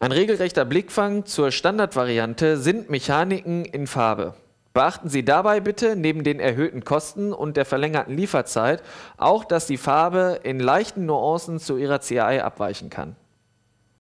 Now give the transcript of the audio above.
Ein regelrechter Blickfang zur Standardvariante sind Mechaniken in Farbe. Beachten Sie dabei bitte neben den erhöhten Kosten und der verlängerten Lieferzeit auch, dass die Farbe in leichten Nuancen zu Ihrer CI abweichen kann.